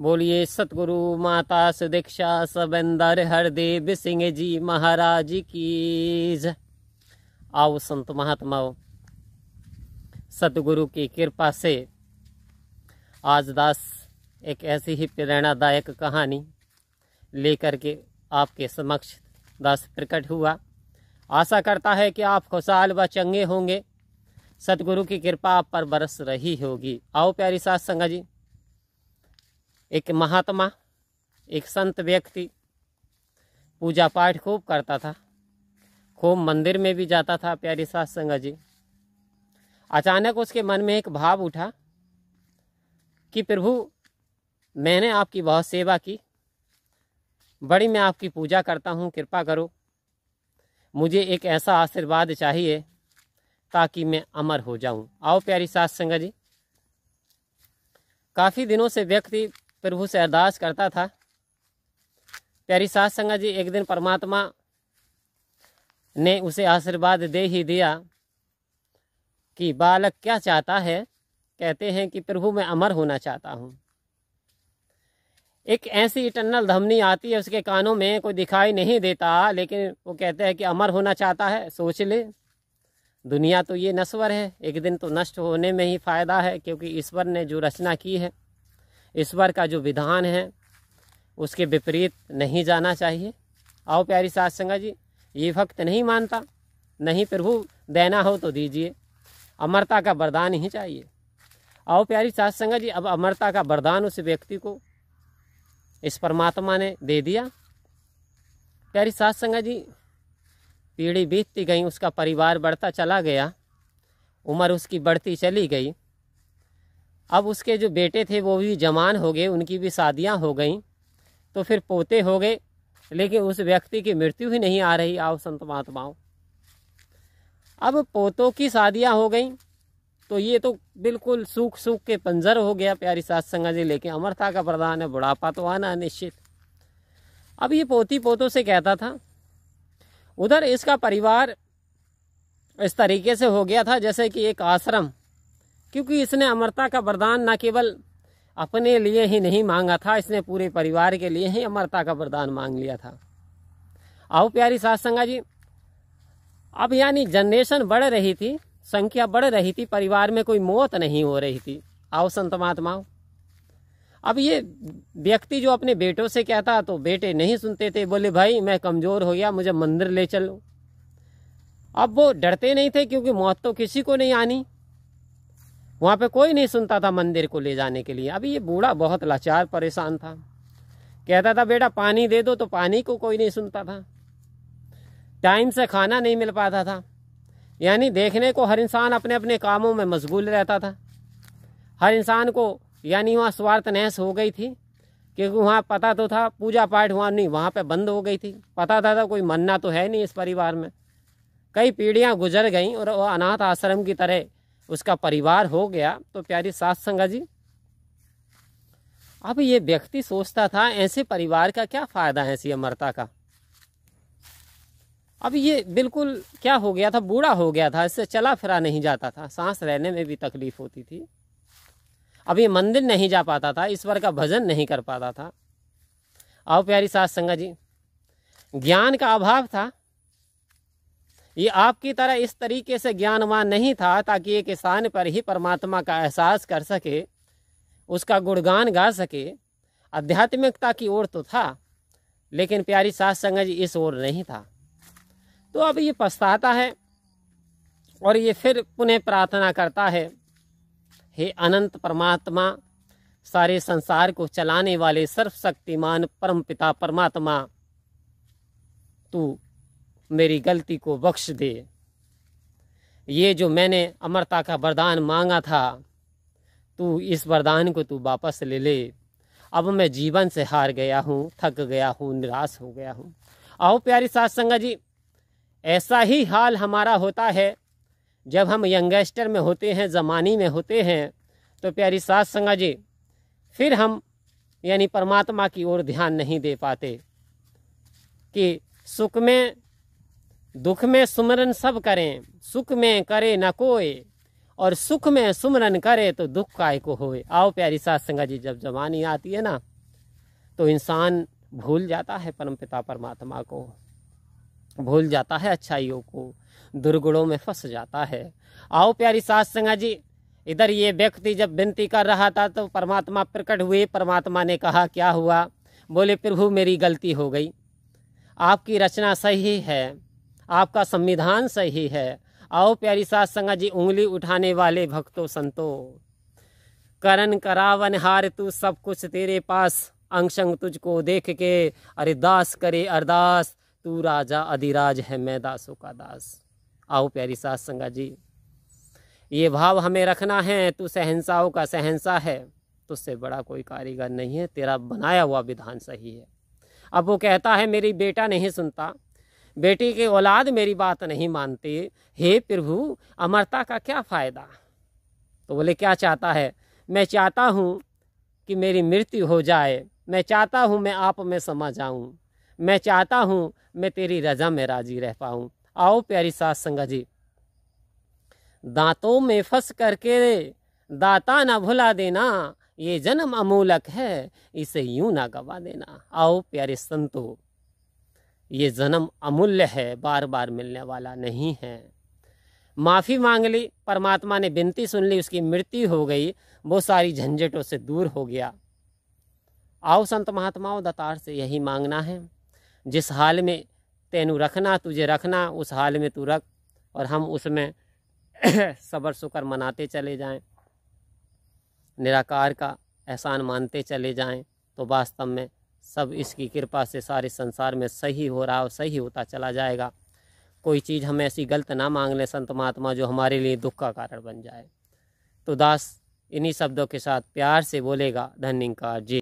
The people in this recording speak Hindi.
बोलिए सतगुरु माता सुदीक्षा सबेंदर हरदेव सिंह जी महाराज की आओ संत महात्माओ सतगुरु की कृपा से आज दास एक ऐसी ही प्रेरणादायक कहानी लेकर के आपके समक्ष दास प्रकट हुआ आशा करता है कि आप खुशहाल व चंगे होंगे सतगुरु की कृपा आप पर बरस रही होगी आओ प्यारी सास संगा जी एक महात्मा एक संत व्यक्ति पूजा पाठ खूब करता था खूब मंदिर में भी जाता था प्यारी सास संगा जी अचानक उसके मन में एक भाव उठा कि प्रभु मैंने आपकी बहुत सेवा की बड़ी मैं आपकी पूजा करता हूँ कृपा करो मुझे एक ऐसा आशीर्वाद चाहिए ताकि मैं अमर हो जाऊं आओ प्यारी सास संगा जी काफ़ी दिनों से व्यक्ति प्रभु से अरदास करता था प्यारी सास संगा जी एक दिन परमात्मा ने उसे आशीर्वाद दे ही दिया कि बालक क्या चाहता है कहते हैं कि प्रभु मैं अमर होना चाहता हूँ एक ऐसी इटर्नल धमनी आती है उसके कानों में कोई दिखाई नहीं देता लेकिन वो कहते हैं कि अमर होना चाहता है सोच ले दुनिया तो ये नश्वर है एक दिन तो नष्ट होने में ही फ़ायदा है क्योंकि ईश्वर ने जो रचना की है ईश्वर का जो विधान है उसके विपरीत नहीं जाना चाहिए आओ प्यारी सास संगा जी ये भक्त नहीं मानता नहीं प्रभु देना हो तो दीजिए अमरता का वरदान ही चाहिए आओ प्यारी सास संगा जी अब अमरता का वरदान उस व्यक्ति को इस परमात्मा ने दे दिया प्यारी सास संगा जी पीढ़ी बीतती गई उसका परिवार बढ़ता चला गया उम्र उसकी बढ़ती चली गई अब उसके जो बेटे थे वो भी जवान हो गए उनकी भी शादियाँ हो गई तो फिर पोते हो गए लेकिन उस व्यक्ति की मृत्यु ही नहीं आ रही आओ संत महात्माओं अब पोतों की शादियाँ हो गई तो ये तो बिल्कुल सूख सूख के पंजर हो गया प्यारी सात संगा जी लेकिन अमरता का प्रधान है बुढ़ापा तो आना निश्चित अब ये पोती पोतों से कहता था उधर इसका परिवार इस तरीके से हो गया था जैसे कि एक आश्रम क्योंकि इसने अमरता का वरदान न केवल अपने लिए ही नहीं मांगा था इसने पूरे परिवार के लिए ही अमरता का वरदान मांग लिया था आओ प्यारी सास संगा जी अब यानी जनरेशन बढ़ रही थी संख्या बढ़ रही थी परिवार में कोई मौत नहीं हो रही थी आओ संत महात्माओ अब ये व्यक्ति जो अपने बेटों से कहता तो बेटे नहीं सुनते थे बोले भाई मैं कमज़ोर हो गया मुझे मंदिर ले चलो अब वो डरते नहीं थे क्योंकि मौत तो किसी को नहीं आनी वहाँ पे कोई नहीं सुनता था मंदिर को ले जाने के लिए अभी ये बूढ़ा बहुत लाचार परेशान था कहता था बेटा पानी दे दो तो पानी को कोई नहीं सुनता था टाइम से खाना नहीं मिल पाता था यानी देखने को हर इंसान अपने अपने कामों में मशगूल रहता था हर इंसान को यानी वहाँ स्वार्थ नहस हो गई थी क्योंकि वहाँ पता तो था पूजा पाठ वहाँ नहीं वहाँ पे बंद हो गई थी पता था, था कोई मन्ना तो है नहीं इस परिवार में कई पीढ़ियाँ गुजर गईं और अनाथ आश्रम की तरह उसका परिवार हो गया तो प्यारी सास संगा जी अब ये व्यक्ति सोचता था ऐसे परिवार का क्या फ़ायदा है ऐसी अमरता का अब ये बिल्कुल क्या हो गया था बूढ़ा हो गया था इससे चला फिरा नहीं जाता था सांस रहने में भी तकलीफ होती थी अब ये मंदिर नहीं जा पाता था ईश्वर का भजन नहीं कर पाता था आओ प्यारी सास संगा जी ज्ञान का अभाव था ये आपकी तरह इस तरीके से ज्ञानवान नहीं था ताकि एक किसान पर ही परमात्मा का एहसास कर सके उसका गुणगान गा सके आध्यात्मिकता की ओर तो था लेकिन प्यारी सास संगत इस ओर नहीं था तो अब ये पछताता है और ये फिर पुनः प्रार्थना करता है हे अनंत परमात्मा सारे संसार को चलाने वाले सर्वशक्तिमान परमपिता परमात्मा तू मेरी गलती को बख्श दे ये जो मैंने अमरता का वरदान मांगा था तू इस वरदान को तू वापस ले ले अब मैं जीवन से हार गया हूँ थक गया हूँ निराश हो गया हूँ आओ प्यारी सास संगा जी ऐसा ही हाल हमारा होता है जब हम यंगस्टर में होते हैं जमानी में होते हैं तो प्यारी सास संगा जी फिर हम यानी परमात्मा की ओर ध्यान नहीं दे पाते कि सुख में दुख में सुमरन सब करें सुख में करे न कोई और सुख में सुमरन करे तो दुख काय को होए आओ प्यारी सात संगा जी जब जवानी आती है ना तो इंसान भूल जाता है परम पिता परमात्मा को भूल जाता है अच्छाइयों को दुर्गुणों में फंस जाता है आओ प्यारी सास संगा जी इधर ये व्यक्ति जब विनती कर रहा था तो परमात्मा प्रकट हुए परमात्मा ने कहा क्या हुआ बोले प्रभु मेरी गलती हो गई आपकी रचना सही है आपका संविधान सही है आओ प्यारी सास संगा जी उंगली उठाने वाले भक्तों संतो करण करावन हार तू सब कुछ तेरे पास अंग संग तुझको देख के अरे दास करे अरदास तू राजा अधिराज है मैं दासों का दास आओ प्यारी सास संगा जी ये भाव हमें रखना है तू सहनसाओं का सहनसा है तुझसे बड़ा कोई कारीगर नहीं है तेरा बनाया हुआ विधान सही है अब वो कहता है मेरी बेटा नहीं सुनता बेटी की औलाद मेरी बात नहीं मानती हे प्रभु अमरता का क्या फ़ायदा तो बोले क्या चाहता है मैं चाहता हूँ कि मेरी मृत्यु हो जाए मैं चाहता हूँ मैं आप में समा जाऊँ मैं चाहता हूँ मैं तेरी रजा में राजी रह पाऊँ आओ प्यारी सास संगा जी दांतों में फंस करके दाता ना भुला देना ये जन्म अमूलक है इसे यूं ना गवा देना आओ प्यारे संतो ये जन्म अमूल्य है बार बार मिलने वाला नहीं है माफ़ी मांग ली परमात्मा ने विनती सुन ली उसकी मृत्यु हो गई वो सारी झंझटों से दूर हो गया आओ संत महात्माओं दतार से यही मांगना है जिस हाल में तेनू रखना तुझे रखना उस हाल में तू रख और हम उसमें सबर सुकर मनाते चले जाएं निराकार का एहसान मानते चले जाएं तो वास्तव में सब इसकी कृपा से सारे संसार में सही हो रहा और सही होता चला जाएगा कोई चीज़ हम ऐसी गलत ना मांग लें संत महात्मा जो हमारे लिए दुख का कारण बन जाए तो दास इन्हीं शब्दों के साथ प्यार से बोलेगा धन्यकार जी